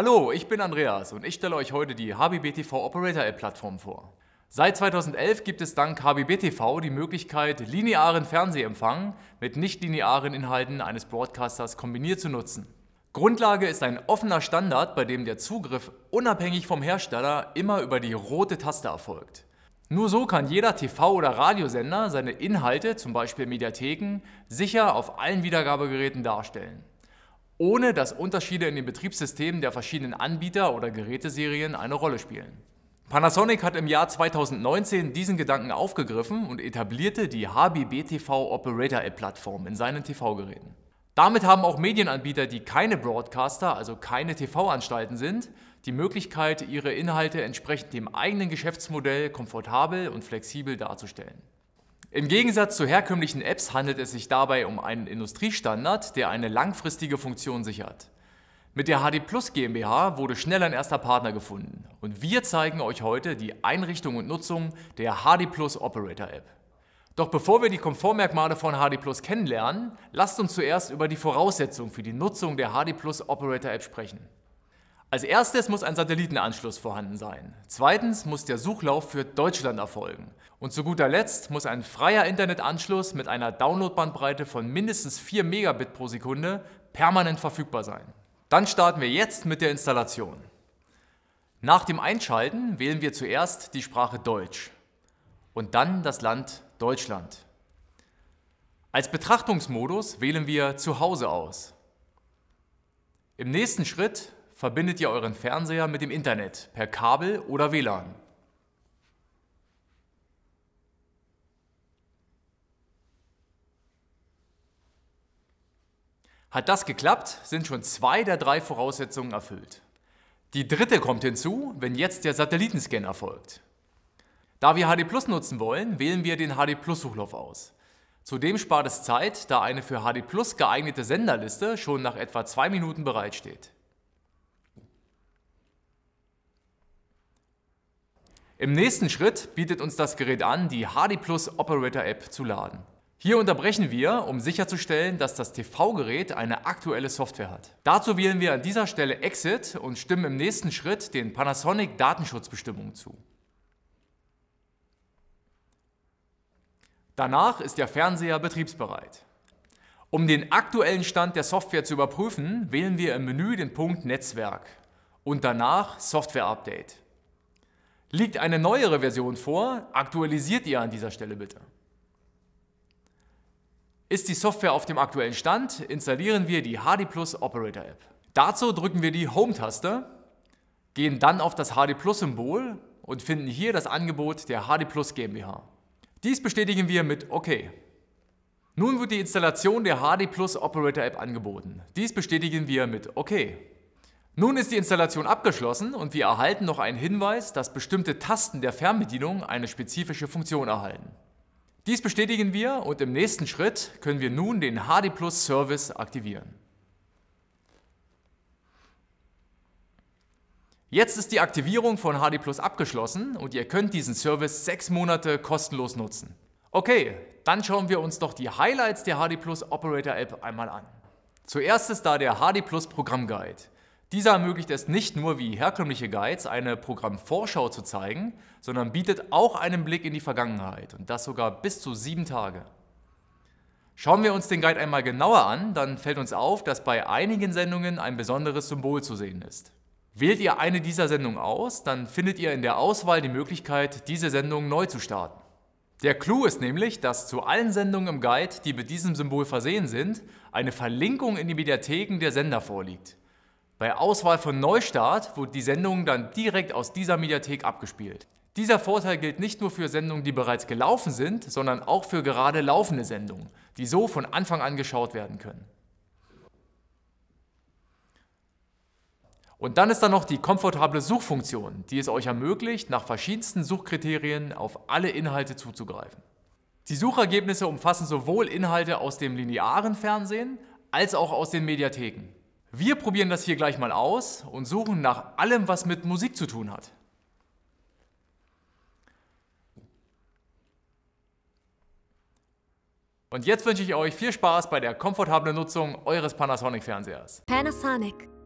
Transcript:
Hallo, ich bin Andreas und ich stelle euch heute die HBBTV Operator App Plattform vor. Seit 2011 gibt es dank HBBTV die Möglichkeit, linearen Fernsehempfang mit nichtlinearen Inhalten eines Broadcasters kombiniert zu nutzen. Grundlage ist ein offener Standard, bei dem der Zugriff unabhängig vom Hersteller immer über die rote Taste erfolgt. Nur so kann jeder TV- oder Radiosender seine Inhalte, zum Beispiel Mediatheken, sicher auf allen Wiedergabegeräten darstellen ohne dass Unterschiede in den Betriebssystemen der verschiedenen Anbieter oder Geräteserien eine Rolle spielen. Panasonic hat im Jahr 2019 diesen Gedanken aufgegriffen und etablierte die HBB-TV Operator App-Plattform in seinen TV-Geräten. Damit haben auch Medienanbieter, die keine Broadcaster, also keine TV-Anstalten sind, die Möglichkeit, ihre Inhalte entsprechend dem eigenen Geschäftsmodell komfortabel und flexibel darzustellen. Im Gegensatz zu herkömmlichen Apps handelt es sich dabei um einen Industriestandard, der eine langfristige Funktion sichert. Mit der HD Plus GmbH wurde schnell ein erster Partner gefunden und wir zeigen euch heute die Einrichtung und Nutzung der HD Plus Operator App. Doch bevor wir die Komfortmerkmale von HD Plus kennenlernen, lasst uns zuerst über die Voraussetzungen für die Nutzung der HD Plus Operator App sprechen. Als erstes muss ein Satellitenanschluss vorhanden sein. Zweitens muss der Suchlauf für Deutschland erfolgen. Und zu guter Letzt muss ein freier Internetanschluss mit einer Downloadbandbreite von mindestens 4 Megabit pro Sekunde permanent verfügbar sein. Dann starten wir jetzt mit der Installation. Nach dem Einschalten wählen wir zuerst die Sprache Deutsch und dann das Land Deutschland. Als Betrachtungsmodus wählen wir Zuhause aus. Im nächsten Schritt verbindet ihr euren Fernseher mit dem Internet per Kabel oder WLAN. Hat das geklappt, sind schon zwei der drei Voraussetzungen erfüllt. Die dritte kommt hinzu, wenn jetzt der Satellitenscan erfolgt. Da wir HD Plus nutzen wollen, wählen wir den HD Plus Suchlauf aus. Zudem spart es Zeit, da eine für HD Plus geeignete Senderliste schon nach etwa zwei Minuten bereitsteht. Im nächsten Schritt bietet uns das Gerät an, die HD Plus Operator App zu laden. Hier unterbrechen wir, um sicherzustellen, dass das TV-Gerät eine aktuelle Software hat. Dazu wählen wir an dieser Stelle Exit und stimmen im nächsten Schritt den Panasonic Datenschutzbestimmungen zu. Danach ist der Fernseher betriebsbereit. Um den aktuellen Stand der Software zu überprüfen, wählen wir im Menü den Punkt Netzwerk und danach Software Update. Liegt eine neuere Version vor, aktualisiert ihr an dieser Stelle bitte. Ist die Software auf dem aktuellen Stand, installieren wir die HD Plus Operator App. Dazu drücken wir die Home-Taste, gehen dann auf das HD Plus Symbol und finden hier das Angebot der HD Plus GmbH. Dies bestätigen wir mit OK. Nun wird die Installation der HD Plus Operator App angeboten. Dies bestätigen wir mit OK. Nun ist die Installation abgeschlossen und wir erhalten noch einen Hinweis, dass bestimmte Tasten der Fernbedienung eine spezifische Funktion erhalten. Dies bestätigen wir und im nächsten Schritt können wir nun den HD Plus Service aktivieren. Jetzt ist die Aktivierung von HD Plus abgeschlossen und ihr könnt diesen Service sechs Monate kostenlos nutzen. Okay, dann schauen wir uns doch die Highlights der HD Plus Operator App einmal an. Zuerst ist da der HD Plus Programm Guide. Dieser ermöglicht es nicht nur wie herkömmliche Guides eine Programmvorschau zu zeigen, sondern bietet auch einen Blick in die Vergangenheit und das sogar bis zu sieben Tage. Schauen wir uns den Guide einmal genauer an, dann fällt uns auf, dass bei einigen Sendungen ein besonderes Symbol zu sehen ist. Wählt ihr eine dieser Sendungen aus, dann findet ihr in der Auswahl die Möglichkeit, diese Sendung neu zu starten. Der Clou ist nämlich, dass zu allen Sendungen im Guide, die mit diesem Symbol versehen sind, eine Verlinkung in die Mediatheken der Sender vorliegt. Bei Auswahl von Neustart wird die Sendung dann direkt aus dieser Mediathek abgespielt. Dieser Vorteil gilt nicht nur für Sendungen, die bereits gelaufen sind, sondern auch für gerade laufende Sendungen, die so von Anfang an geschaut werden können. Und dann ist da noch die komfortable Suchfunktion, die es euch ermöglicht, nach verschiedensten Suchkriterien auf alle Inhalte zuzugreifen. Die Suchergebnisse umfassen sowohl Inhalte aus dem linearen Fernsehen als auch aus den Mediatheken. Wir probieren das hier gleich mal aus und suchen nach allem, was mit Musik zu tun hat. Und jetzt wünsche ich euch viel Spaß bei der komfortablen Nutzung eures Panasonic-Fernsehers. Panasonic.